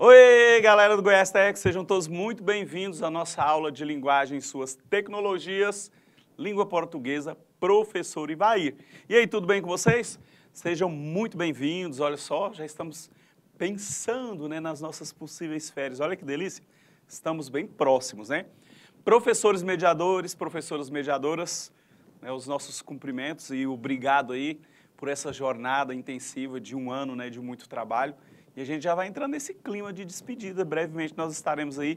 Oi, galera do Goiás Tech, sejam todos muito bem-vindos à nossa aula de linguagem e suas tecnologias, língua portuguesa, professor Ivair. E aí, tudo bem com vocês? Sejam muito bem-vindos, olha só, já estamos pensando né, nas nossas possíveis férias, olha que delícia, estamos bem próximos, né? Professores mediadores, professoras mediadoras, né, os nossos cumprimentos e obrigado aí por essa jornada intensiva de um ano, né, de muito trabalho. E a gente já vai entrando nesse clima de despedida. Brevemente nós estaremos aí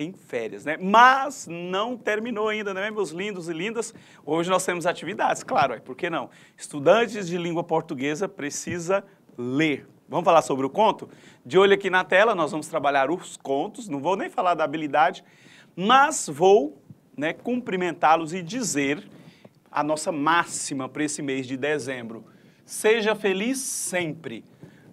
em férias, né? Mas não terminou ainda, né, meus lindos e lindas? Hoje nós temos atividades, claro, é, por que não? Estudantes de língua portuguesa precisa ler. Vamos falar sobre o conto? De olho aqui na tela, nós vamos trabalhar os contos, não vou nem falar da habilidade, mas vou né, cumprimentá-los e dizer a nossa máxima para esse mês de dezembro. Seja feliz sempre.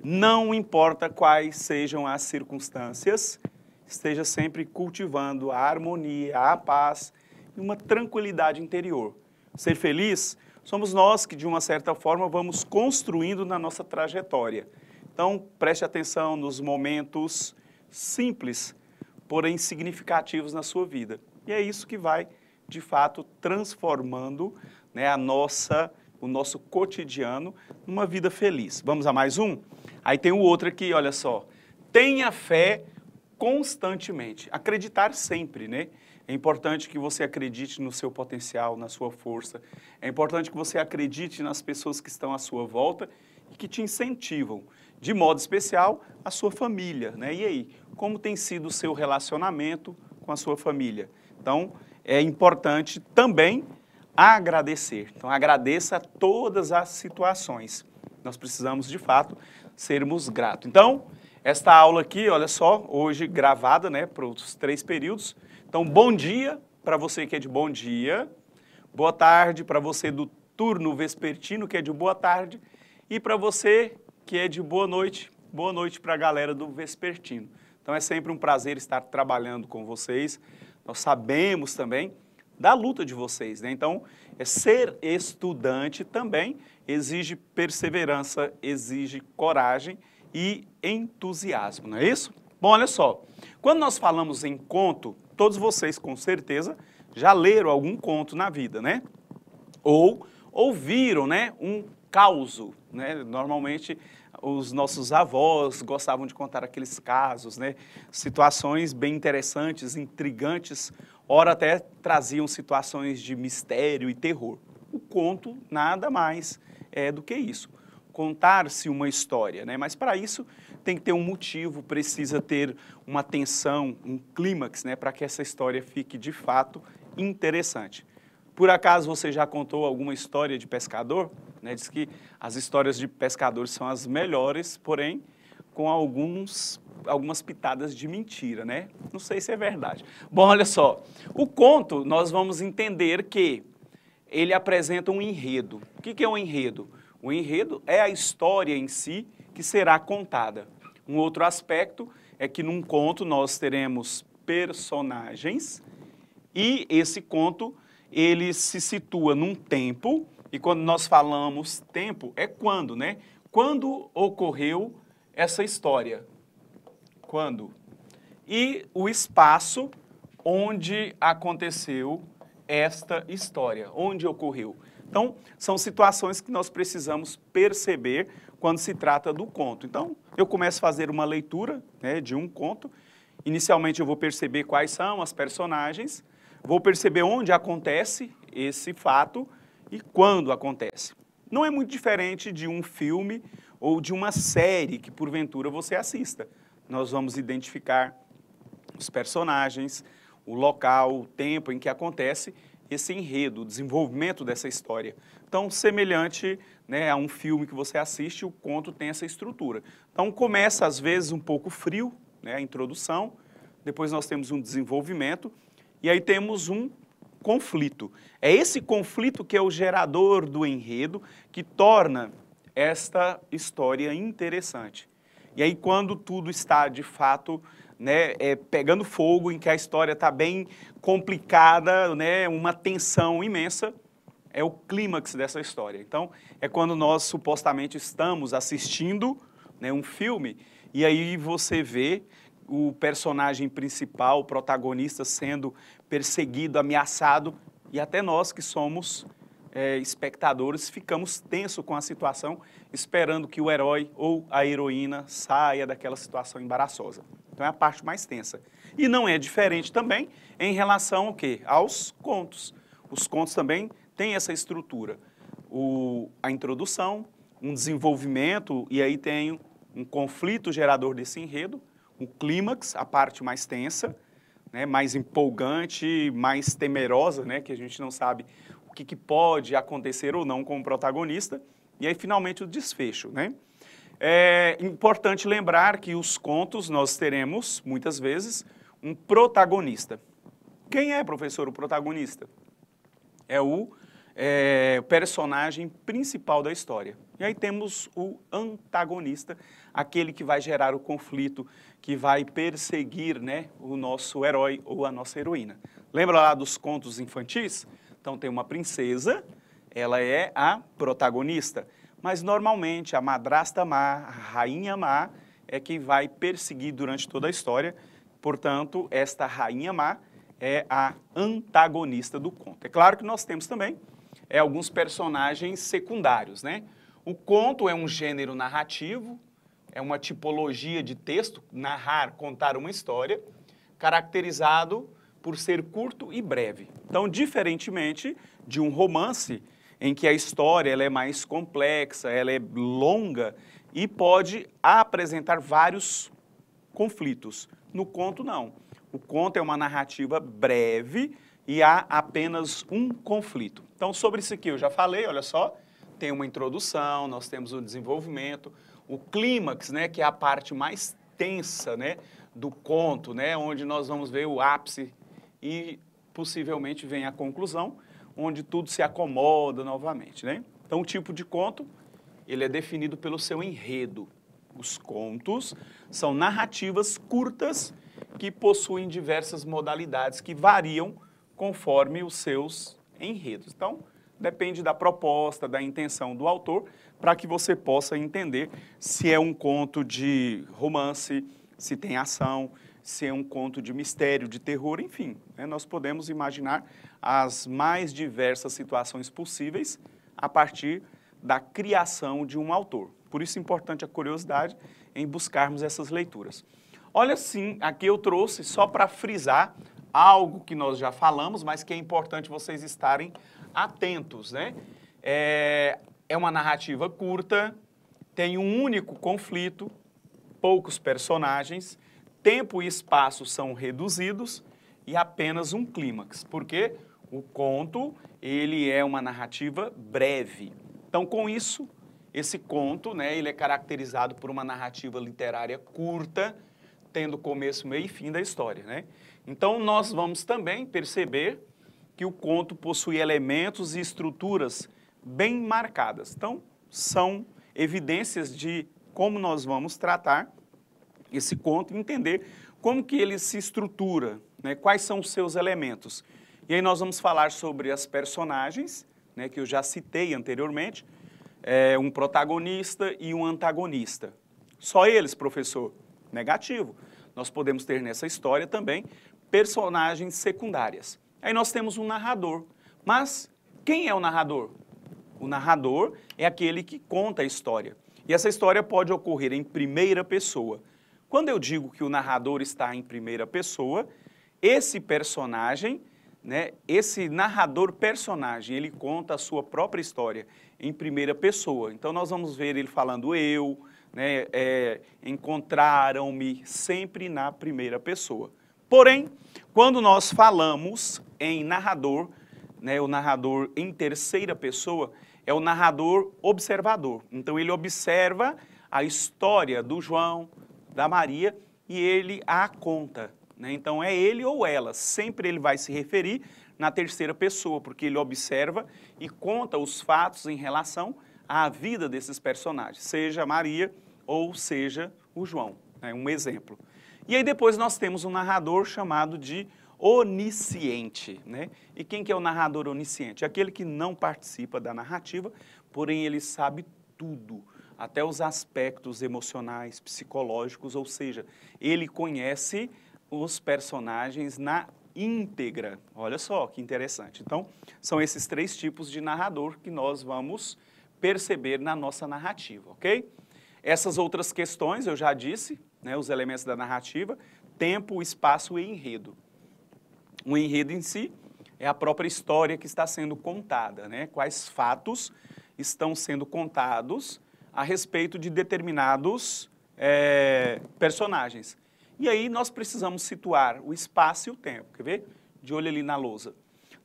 Não importa quais sejam as circunstâncias, esteja sempre cultivando a harmonia, a paz e uma tranquilidade interior. Ser feliz somos nós que, de uma certa forma, vamos construindo na nossa trajetória. Então, preste atenção nos momentos simples, porém significativos na sua vida. E é isso que vai, de fato, transformando né, a nossa, o nosso cotidiano numa vida feliz. Vamos a mais um? Aí tem o outro aqui, olha só. Tenha fé constantemente. Acreditar sempre, né? É importante que você acredite no seu potencial, na sua força. É importante que você acredite nas pessoas que estão à sua volta e que te incentivam. De modo especial, a sua família, né? E aí, como tem sido o seu relacionamento com a sua família? Então, é importante também agradecer. Então, agradeça todas as situações. Nós precisamos, de fato, sermos gratos. Então, esta aula aqui, olha só, hoje gravada, né, para os três períodos. Então, bom dia para você que é de bom dia, boa tarde para você do turno vespertino, que é de boa tarde, e para você que é de boa noite, boa noite para a galera do vespertino. Então, é sempre um prazer estar trabalhando com vocês. Nós sabemos também da luta de vocês, né? Então, é ser estudante também exige perseverança, exige coragem e entusiasmo, não é isso? Bom, olha só, quando nós falamos em conto, todos vocês com certeza já leram algum conto na vida, né? Ou ouviram, né, um causo, né? Normalmente os nossos avós gostavam de contar aqueles casos, né? Situações bem interessantes, intrigantes Ora, até traziam situações de mistério e terror. O conto nada mais é do que isso. Contar-se uma história, né? Mas para isso tem que ter um motivo, precisa ter uma tensão, um clímax, né? Para que essa história fique de fato interessante. Por acaso você já contou alguma história de pescador? Né? Diz que as histórias de pescadores são as melhores, porém com alguns algumas pitadas de mentira, né? Não sei se é verdade. Bom, olha só. O conto, nós vamos entender que ele apresenta um enredo. O que, que é um enredo? O enredo é a história em si que será contada. Um outro aspecto é que num conto nós teremos personagens e esse conto ele se situa num tempo e quando nós falamos tempo é quando, né? Quando ocorreu essa história? quando e o espaço onde aconteceu esta história, onde ocorreu. Então, são situações que nós precisamos perceber quando se trata do conto. Então, eu começo a fazer uma leitura né, de um conto. Inicialmente, eu vou perceber quais são as personagens, vou perceber onde acontece esse fato e quando acontece. Não é muito diferente de um filme ou de uma série que, porventura, você assista nós vamos identificar os personagens, o local, o tempo em que acontece esse enredo, o desenvolvimento dessa história. Então, semelhante né, a um filme que você assiste, o conto tem essa estrutura. Então, começa às vezes um pouco frio, né, a introdução, depois nós temos um desenvolvimento e aí temos um conflito. É esse conflito que é o gerador do enredo que torna esta história interessante. E aí, quando tudo está de fato né, é, pegando fogo, em que a história está bem complicada, né, uma tensão imensa, é o clímax dessa história. Então, é quando nós supostamente estamos assistindo né, um filme e aí você vê o personagem principal, o protagonista, sendo perseguido, ameaçado, e até nós que somos é, espectadores, ficamos tenso com a situação, esperando que o herói ou a heroína saia daquela situação embaraçosa. Então é a parte mais tensa. E não é diferente também em relação ao quê? Aos contos. Os contos também têm essa estrutura. O, a introdução, um desenvolvimento, e aí tem um conflito gerador desse enredo, um clímax, a parte mais tensa, né, mais empolgante, mais temerosa, né, que a gente não sabe o que, que pode acontecer ou não com o protagonista, e aí finalmente o desfecho, né? É importante lembrar que os contos nós teremos, muitas vezes, um protagonista. Quem é, professor, o protagonista? É o é, personagem principal da história. E aí temos o antagonista, aquele que vai gerar o conflito, que vai perseguir né, o nosso herói ou a nossa heroína. Lembra lá dos contos infantis? Então tem uma princesa, ela é a protagonista. Mas normalmente a madrasta má, a rainha má, é quem vai perseguir durante toda a história. Portanto, esta rainha má é a antagonista do conto. É claro que nós temos também é, alguns personagens secundários, né? O conto é um gênero narrativo, é uma tipologia de texto, narrar, contar uma história, caracterizado por ser curto e breve. Então, diferentemente de um romance, em que a história ela é mais complexa, ela é longa e pode apresentar vários conflitos. No conto, não. O conto é uma narrativa breve e há apenas um conflito. Então, sobre isso aqui eu já falei, olha só, tem uma introdução, nós temos o um desenvolvimento, o clímax, né, que é a parte mais tensa, né, do conto, né, onde nós vamos ver o ápice e possivelmente vem a conclusão, onde tudo se acomoda novamente, né? Então, o tipo de conto, ele é definido pelo seu enredo. Os contos são narrativas curtas que possuem diversas modalidades que variam conforme os seus enredos. Então, depende da proposta, da intenção do autor, para que você possa entender se é um conto de romance, se tem ação, ser um conto de mistério, de terror, enfim. Né? Nós podemos imaginar as mais diversas situações possíveis a partir da criação de um autor. Por isso é importante a curiosidade em buscarmos essas leituras. Olha, sim, aqui eu trouxe só para frisar algo que nós já falamos, mas que é importante vocês estarem atentos, né? É, é uma narrativa curta, tem um único conflito, poucos personagens tempo e espaço são reduzidos e apenas um clímax, porque o conto ele é uma narrativa breve. Então, com isso, esse conto né, ele é caracterizado por uma narrativa literária curta, tendo começo, meio e fim da história. Né? Então, nós vamos também perceber que o conto possui elementos e estruturas bem marcadas. Então, são evidências de como nós vamos tratar esse conto e entender como que ele se estrutura, né, quais são os seus elementos. E aí nós vamos falar sobre as personagens, né, que eu já citei anteriormente, é, um protagonista e um antagonista. Só eles, professor? Negativo. Nós podemos ter nessa história também personagens secundárias. Aí nós temos um narrador. Mas quem é o narrador? O narrador é aquele que conta a história. E essa história pode ocorrer em primeira pessoa, quando eu digo que o narrador está em primeira pessoa, esse personagem, né, esse narrador personagem, ele conta a sua própria história em primeira pessoa. Então nós vamos ver ele falando eu, né, é, encontraram-me sempre na primeira pessoa. Porém, quando nós falamos em narrador, né, o narrador em terceira pessoa é o narrador observador. Então ele observa a história do João, da Maria e ele a conta. Né? Então é ele ou ela, sempre ele vai se referir na terceira pessoa, porque ele observa e conta os fatos em relação à vida desses personagens, seja Maria ou seja o João, né? um exemplo. E aí depois nós temos um narrador chamado de onisciente, né? E quem que é o narrador onisciente? Aquele que não participa da narrativa, porém ele sabe tudo até os aspectos emocionais, psicológicos, ou seja, ele conhece os personagens na íntegra. Olha só que interessante. Então, são esses três tipos de narrador que nós vamos perceber na nossa narrativa, ok? Essas outras questões, eu já disse, né, os elementos da narrativa, tempo, espaço e enredo. O enredo em si é a própria história que está sendo contada, né? quais fatos estão sendo contados a respeito de determinados é, personagens. E aí nós precisamos situar o espaço e o tempo. Quer ver? De olho ali na lousa.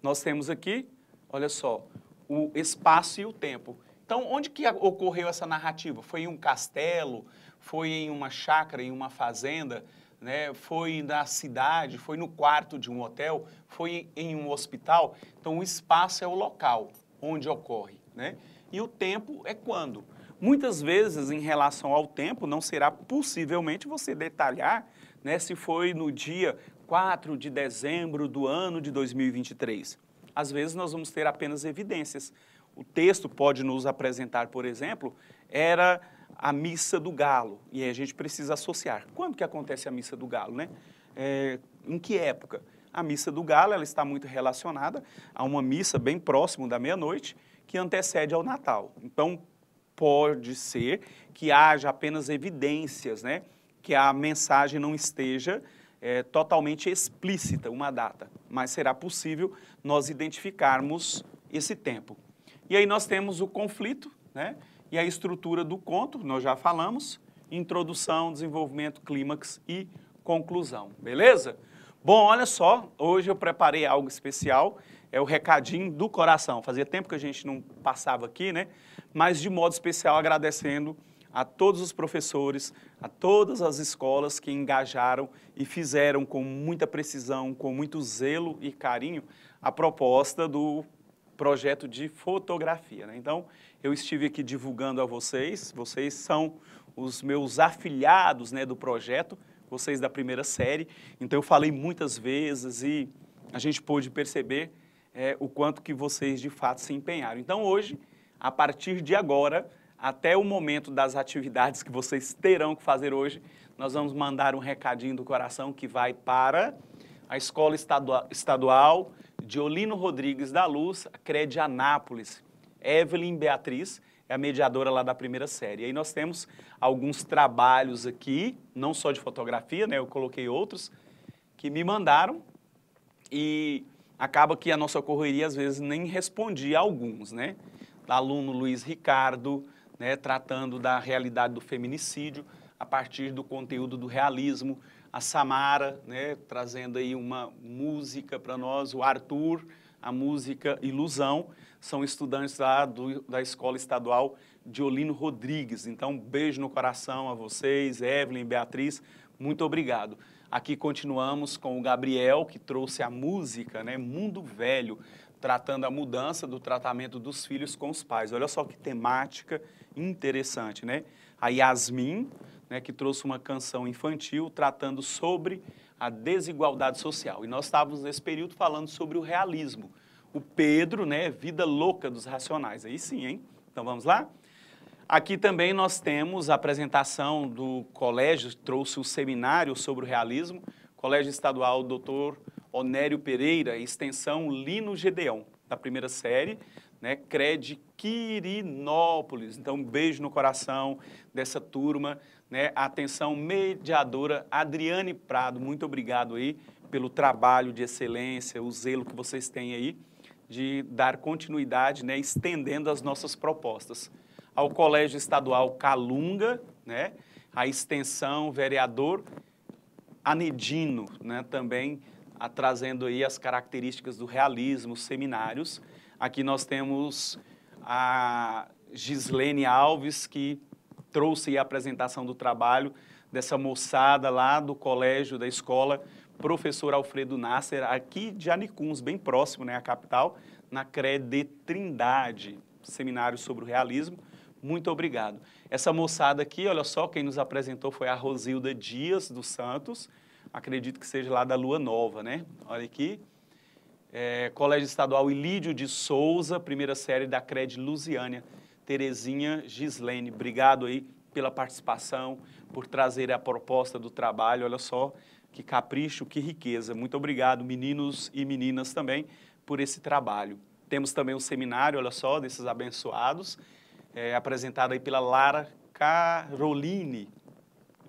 Nós temos aqui, olha só, o espaço e o tempo. Então, onde que ocorreu essa narrativa? Foi em um castelo? Foi em uma chácara, em uma fazenda? Né? Foi na cidade? Foi no quarto de um hotel? Foi em um hospital? Então, o espaço é o local onde ocorre, né? E o tempo é quando? Muitas vezes, em relação ao tempo, não será possivelmente você detalhar né, se foi no dia 4 de dezembro do ano de 2023. Às vezes, nós vamos ter apenas evidências. O texto pode nos apresentar, por exemplo, era a missa do galo, e a gente precisa associar. Quando que acontece a missa do galo, né? É, em que época? A missa do galo, ela está muito relacionada a uma missa bem próximo da meia-noite, que antecede ao Natal. Então, pode ser que haja apenas evidências, né? que a mensagem não esteja é, totalmente explícita, uma data, mas será possível nós identificarmos esse tempo. E aí nós temos o conflito né? e a estrutura do conto, nós já falamos, introdução, desenvolvimento, clímax e conclusão, beleza? Bom, olha só, hoje eu preparei algo especial é o recadinho do coração. Fazia tempo que a gente não passava aqui, né? Mas de modo especial agradecendo a todos os professores, a todas as escolas que engajaram e fizeram com muita precisão, com muito zelo e carinho a proposta do projeto de fotografia. Né? Então, eu estive aqui divulgando a vocês, vocês são os meus afiliados né, do projeto, vocês da primeira série, então eu falei muitas vezes e a gente pôde perceber é, o quanto que vocês de fato se empenharam. Então hoje, a partir de agora, até o momento das atividades que vocês terão que fazer hoje, nós vamos mandar um recadinho do coração que vai para a Escola Estadual, Diolino Rodrigues da Luz, Crede Anápolis. Evelyn Beatriz é a mediadora lá da primeira série. E aí nós temos alguns trabalhos aqui, não só de fotografia, né? Eu coloquei outros que me mandaram e acaba que a nossa correria às vezes nem respondia a alguns, né? Aluno Luiz Ricardo, né, tratando da realidade do feminicídio a partir do conteúdo do realismo, a Samara, né, trazendo aí uma música para nós, o Arthur, a música Ilusão, são estudantes lá do, da Escola Estadual Diolino Rodrigues. Então, beijo no coração a vocês, Evelyn, Beatriz, muito obrigado. Aqui continuamos com o Gabriel, que trouxe a música, né? Mundo Velho, tratando a mudança do tratamento dos filhos com os pais. Olha só que temática interessante, né? A Yasmin, né, que trouxe uma canção infantil tratando sobre a desigualdade social. E nós estávamos nesse período falando sobre o realismo. O Pedro, né? Vida louca dos racionais. Aí sim, hein? Então vamos lá? Aqui também nós temos a apresentação do colégio, trouxe o seminário sobre o realismo, Colégio Estadual Dr. Onério Pereira, extensão Lino Gedeão, da primeira série, né, CRED Quirinópolis. Então, um beijo no coração dessa turma, né, atenção mediadora Adriane Prado, muito obrigado aí pelo trabalho de excelência, o zelo que vocês têm aí de dar continuidade, né, estendendo as nossas propostas ao Colégio Estadual Calunga, né? A extensão, vereador Anedino, né? Também a, ah, trazendo aí as características do realismo, seminários. Aqui nós temos a Gislene Alves, que trouxe a apresentação do trabalho dessa moçada lá do colégio, da escola, professor Alfredo Nasser, aqui de Anicuns, bem próximo, né, à capital, na de Trindade, seminário sobre o realismo. Muito obrigado. Essa moçada aqui, olha só, quem nos apresentou foi a Rosilda Dias dos Santos, acredito que seja lá da Lua Nova, né? Olha aqui. É, Colégio Estadual Ilídio de Souza, primeira série da CRED Lusiânia. Terezinha Gislene, obrigado aí pela participação, por trazer a proposta do trabalho, olha só, que capricho, que riqueza. Muito obrigado, meninos e meninas também, por esse trabalho. Temos também um seminário, olha só, desses abençoados, é, apresentada aí pela Lara Caroline,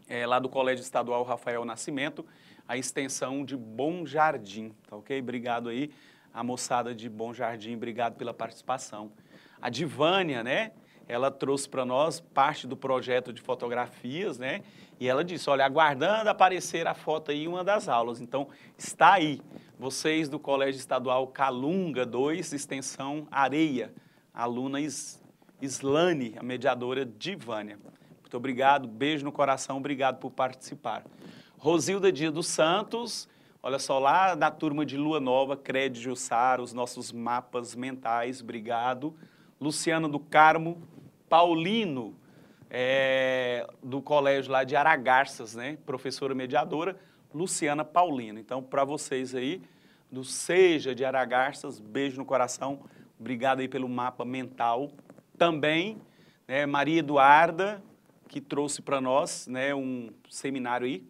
é, lá do Colégio Estadual Rafael Nascimento, a extensão de Bom Jardim, tá ok? Obrigado aí, a moçada de Bom Jardim, obrigado pela participação. A Divânia, né? Ela trouxe para nós parte do projeto de fotografias, né? E ela disse: olha, aguardando aparecer a foto aí em uma das aulas. Então, está aí. Vocês do Colégio Estadual Calunga 2, extensão Areia, alunas Slane, a mediadora de Vânia. Muito obrigado, beijo no coração, obrigado por participar. Rosilda Dia dos Santos, olha só, lá da turma de Lua Nova, Crédito Jussara, os nossos mapas mentais, obrigado. Luciana do Carmo, Paulino, é, do colégio lá de Aragarças, né? Professora mediadora, Luciana Paulino. Então, para vocês aí, do Seja de Aragarças, beijo no coração, obrigado aí pelo mapa mental também né, Maria Eduarda, que trouxe para nós né, um seminário aí,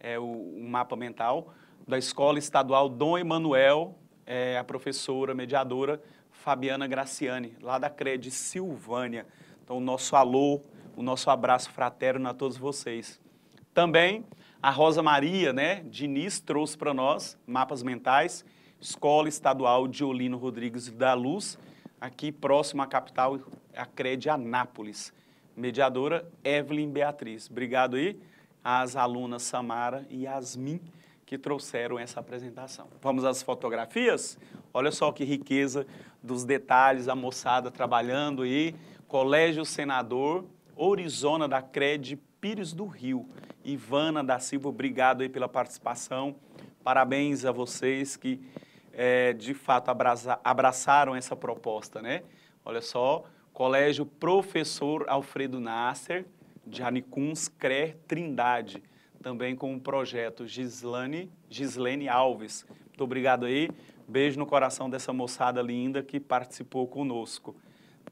é, o, um mapa mental, da Escola Estadual Dom Emanuel, é, a professora mediadora Fabiana Graciani, lá da CRED Silvânia. Então, o nosso alô, o nosso abraço fraterno a todos vocês. Também a Rosa Maria, né, Diniz, trouxe para nós mapas mentais, Escola Estadual Diolino Rodrigues da Luz, aqui próximo à capital, a CRED Anápolis. Mediadora Evelyn Beatriz. Obrigado aí às alunas Samara e Yasmin que trouxeram essa apresentação. Vamos às fotografias? Olha só que riqueza dos detalhes, a moçada trabalhando aí. Colégio Senador, Orizona da CRED, Pires do Rio. Ivana da Silva, obrigado aí pela participação. Parabéns a vocês que é, de fato abraça, abraçaram essa proposta, né? Olha só, Colégio Professor Alfredo Nasser, de Anicuns CRE, Trindade, também com o projeto Gislane, Gislene Alves. Muito obrigado aí, beijo no coração dessa moçada linda que participou conosco.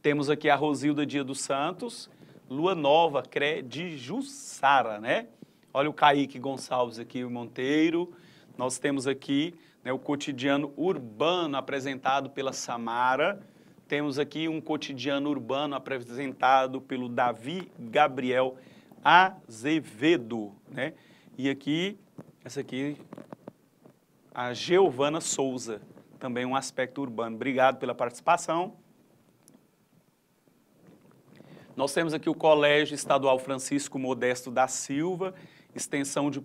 Temos aqui a Rosilda Dia dos Santos, Lua Nova Cre de Jussara, né? Olha o Kaique Gonçalves aqui, o Monteiro. Nós temos aqui né, o cotidiano urbano apresentado pela Samara. Temos aqui um cotidiano urbano apresentado pelo Davi Gabriel Azevedo. Né? E aqui, essa aqui, a Geovana Souza, também um aspecto urbano. Obrigado pela participação. Nós temos aqui o Colégio Estadual Francisco Modesto da Silva, extensão de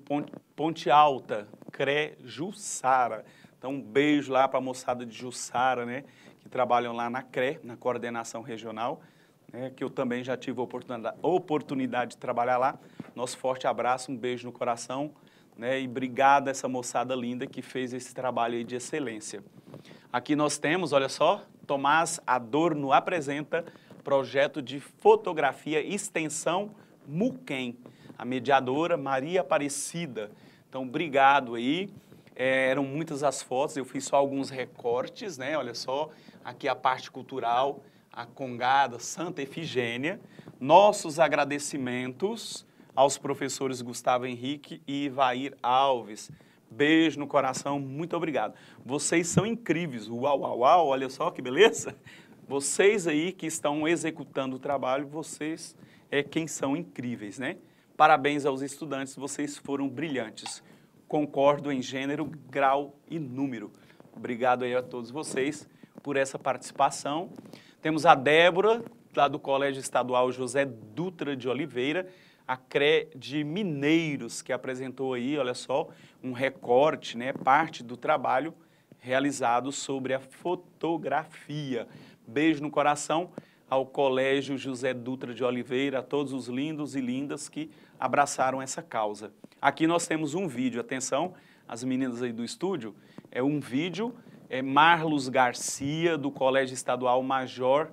Ponte Alta, CRE Jussara. Então, um beijo lá para a moçada de Jussara, né, que trabalham lá na CRE, na Coordenação Regional, né, que eu também já tive oportunidade, oportunidade de trabalhar lá. Nosso forte abraço, um beijo no coração, né, e obrigado a essa moçada linda que fez esse trabalho de excelência. Aqui nós temos, olha só, Tomás Adorno apresenta projeto de fotografia extensão Muquem. A mediadora Maria Aparecida então, obrigado aí. É, eram muitas as fotos, eu fiz só alguns recortes, né? Olha só, aqui a parte cultural, a Congada, Santa Efigênia. Nossos agradecimentos aos professores Gustavo Henrique e Ivair Alves. Beijo no coração, muito obrigado. Vocês são incríveis, uau, uau, uau, olha só que beleza. Vocês aí que estão executando o trabalho, vocês é quem são incríveis, né? Parabéns aos estudantes, vocês foram brilhantes. Concordo em gênero, grau e número. Obrigado aí a todos vocês por essa participação. Temos a Débora, lá do Colégio Estadual José Dutra de Oliveira, a CRE de Mineiros, que apresentou aí, olha só, um recorte, né, parte do trabalho realizado sobre a fotografia. Beijo no coração ao Colégio José Dutra de Oliveira, a todos os lindos e lindas que abraçaram essa causa. Aqui nós temos um vídeo, atenção, as meninas aí do estúdio, é um vídeo, é Marlos Garcia, do Colégio Estadual Major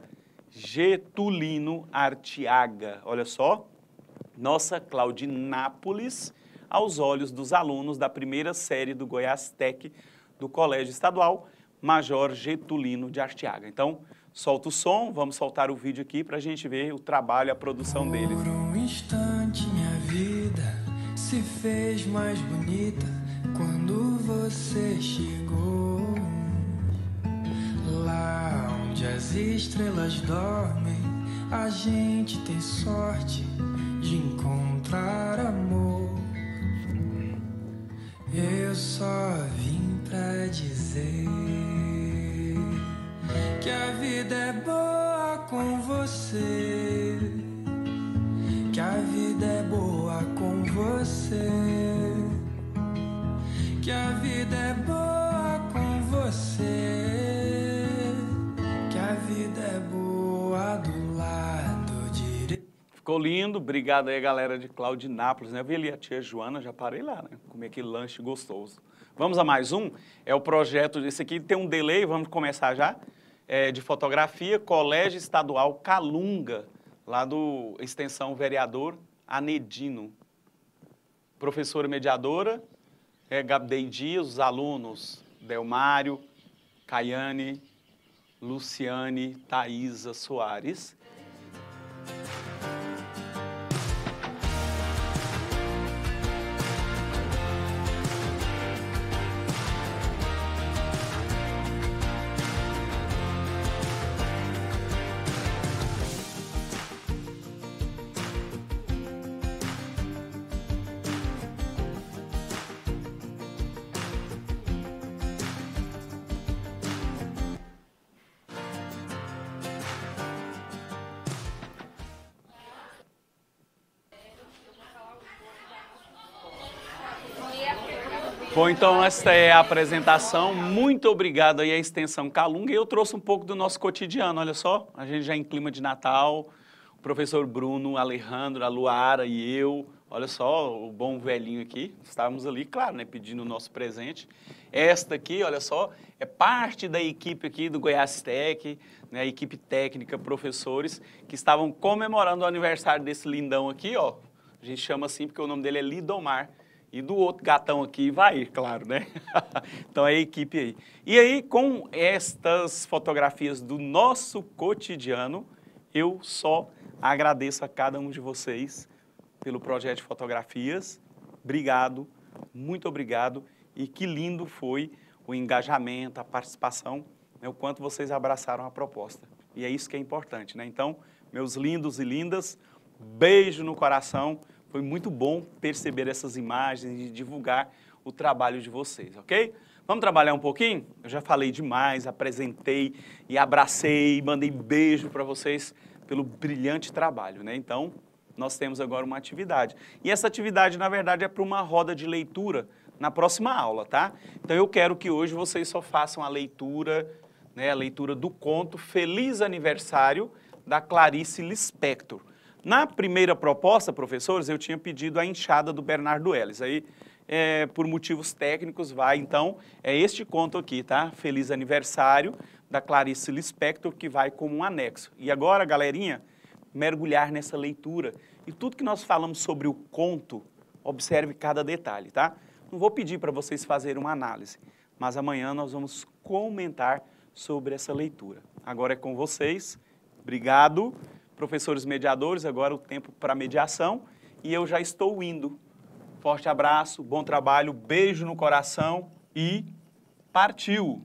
Getulino Artiaga. Olha só, nossa Claudinápolis, aos olhos dos alunos da primeira série do Goiás Tech do Colégio Estadual Major Getulino de Artiaga. Então, solta o som, vamos soltar o vídeo aqui para a gente ver o trabalho, a produção deles. Um vida se fez mais bonita quando você chegou. Lá onde as estrelas dormem, a gente tem sorte de encontrar amor. Eu só vim pra dizer que a vida é boa com você a vida é boa com você. Que a vida é boa com você. Que a vida é boa do lado direito. Ficou lindo, obrigado aí, galera de Claudinápolis, né? Eu vi ali a tia Joana, já parei lá, né? Comer aquele lanche gostoso. Vamos a mais um? É o projeto desse aqui, tem um delay, vamos começar já? É, de fotografia, Colégio Estadual Calunga lá do Extensão Vereador Anedino. Professora mediadora, é, Gabdei Dias, os alunos Delmário, Caiane, Luciane, Thaisa Soares. Bom, então esta é a apresentação. Muito obrigado aí à Extensão Calunga. E eu trouxe um pouco do nosso cotidiano, olha só. A gente já é em clima de Natal. O professor Bruno, Alejandro, a Luara e eu. Olha só, o bom velhinho aqui. Estávamos ali, claro, né, pedindo o nosso presente. Esta aqui, olha só, é parte da equipe aqui do Goiás Tech, né, a equipe técnica, professores, que estavam comemorando o aniversário desse lindão aqui, ó. A gente chama assim porque o nome dele é Lidomar e do outro gatão aqui vai ir, claro, né? então é a equipe aí. E aí, com estas fotografias do nosso cotidiano, eu só agradeço a cada um de vocês pelo projeto de fotografias. Obrigado, muito obrigado. E que lindo foi o engajamento, a participação, né? o quanto vocês abraçaram a proposta. E é isso que é importante, né? Então, meus lindos e lindas, beijo no coração. Foi muito bom perceber essas imagens e divulgar o trabalho de vocês, ok? Vamos trabalhar um pouquinho? Eu já falei demais, apresentei e abracei, mandei beijo para vocês pelo brilhante trabalho, né? Então, nós temos agora uma atividade. E essa atividade, na verdade, é para uma roda de leitura na próxima aula, tá? Então, eu quero que hoje vocês só façam a leitura, né, a leitura do conto Feliz Aniversário da Clarice Lispector. Na primeira proposta, professores, eu tinha pedido a enxada do Bernardo Ellis. Aí, é, por motivos técnicos, vai, então, é este conto aqui, tá? Feliz aniversário da Clarice Lispector, que vai como um anexo. E agora, galerinha, mergulhar nessa leitura. E tudo que nós falamos sobre o conto, observe cada detalhe, tá? Não vou pedir para vocês fazerem uma análise, mas amanhã nós vamos comentar sobre essa leitura. Agora é com vocês. Obrigado professores mediadores, agora o tempo para mediação, e eu já estou indo. Forte abraço, bom trabalho, beijo no coração e partiu!